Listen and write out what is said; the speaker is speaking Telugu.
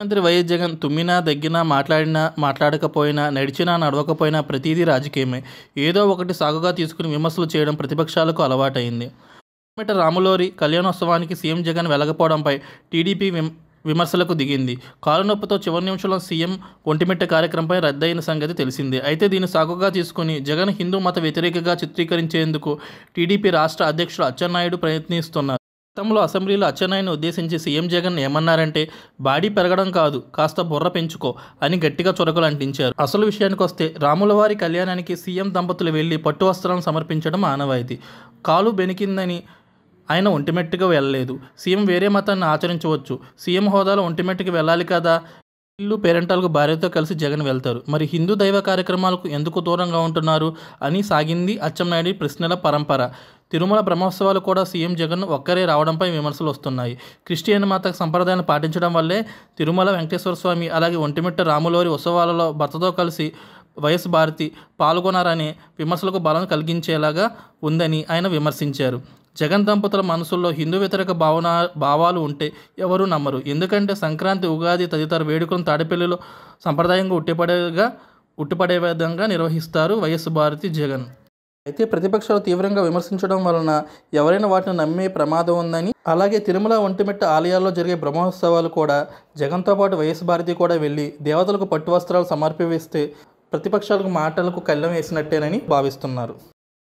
ముఖ్యమంత్రి వైఎస్ జగన్ తుమ్మినా దగ్గినా మాట్లాడినా మాట్లాడకపోయినా నడిచినా నడవకపోయినా ప్రతీది రాజకీయమే ఏదో ఒకటి సాగుగా తీసుకుని విమర్శలు చేయడం ప్రతిపక్షాలకు అలవాటైంది మిట రాములోరి కళ్యాణోత్సవానికి సీఎం జగన్ వెలగపోవడంపై టీడీపీ విమర్శలకు దిగింది కాలు నొప్పితో చివరి నిమిషంలో సీఎం ఒంటిమిట్ట కార్యక్రమంపై రద్దయిన సంగతి తెలిసింది అయితే దీన్ని సాగుగా తీసుకుని జగన్ హిందూ మత వ్యతిరేకగా చిత్రీకరించేందుకు టీడీపీ రాష్ట్ర అధ్యక్షుడు అచ్చెన్నాయుడు ప్రయత్నిస్తున్నారు గతంలో అసెంబ్లీలో అచ్చెన్నాయుని ఉద్దేశించి సీఎం జగన్ ఏమన్నారంటే బాడీ పెరగడం కాదు కాస్త బుర్ర పెంచుకో అని గట్టిగా చొరకలు అంటించారు అసలు విషయానికి వస్తే రాములవారి కళ్యాణానికి సీఎం దంపతులు వెళ్ళి పట్టు వస్త్రాలను సమర్పించడం ఆనవాయితీ కాలు బెనికిందని ఆయన ఒంటిమెట్టుగా వెళ్ళలేదు సీఎం వేరే మతాన్ని ఆచరించవచ్చు సీఎం హోదాలో ఒంటిమెట్టుకు వెళ్ళాలి కదా ఇల్లు పేరెంటాలకు భార్యతో కలిసి జగన్ వెళ్తారు మరి హిందూ దైవ కార్యక్రమాలకు ఎందుకు దూరంగా ఉంటున్నారు అని సాగింది అచ్చెన్నాయుడి ప్రశ్నల పరంపర తిరుమల బ్రహ్మోత్సవాలు కూడా సీఎం జగన్ ఒక్కరే రావడంపై విమర్శలు వస్తున్నాయి క్రిస్టియన్ మాత సంప్రదాయాన్ని పాటించడం వల్లే తిరుమల వెంకటేశ్వర స్వామి అలాగే ఒంటిమిట్ట రాములోరి ఉత్సవాలలో భర్తతో కలిసి వైఎస్ భారతి పాల్గొనారనే విమర్శలకు బలం కలిగించేలాగా ఉందని ఆయన విమర్శించారు జగన్ దంపతుల మనసుల్లో హిందూ వ్యతిరేక భావన భావాలు ఉంటే ఎవరు నమ్మరు ఎందుకంటే సంక్రాంతి ఉగాది తదితర వేడుకలను తాడేపల్లిలో సంప్రదాయంగా ఉట్టిపడేగా ఉట్టిపడే విధంగా నిర్వహిస్తారు వైఎస్ భారతి జగన్ అయితే ప్రతిపక్షాలు తీవ్రంగా విమర్శించడం వలన ఎవరైనా వాటిని నమ్మే ప్రమాదం ఉందని అలాగే తిరుమల ఒంటిమిట్ట ఆలయాల్లో జరిగే బ్రహ్మోత్సవాలు కూడా జగన్తో పాటు వైఎస్ భారతి కూడా వెళ్ళి దేవతలకు పట్టు వస్త్రాలు సమర్పివేస్తే ప్రతిపక్షాలకు మాటలకు కళ్ళం వేసినట్టేనని భావిస్తున్నారు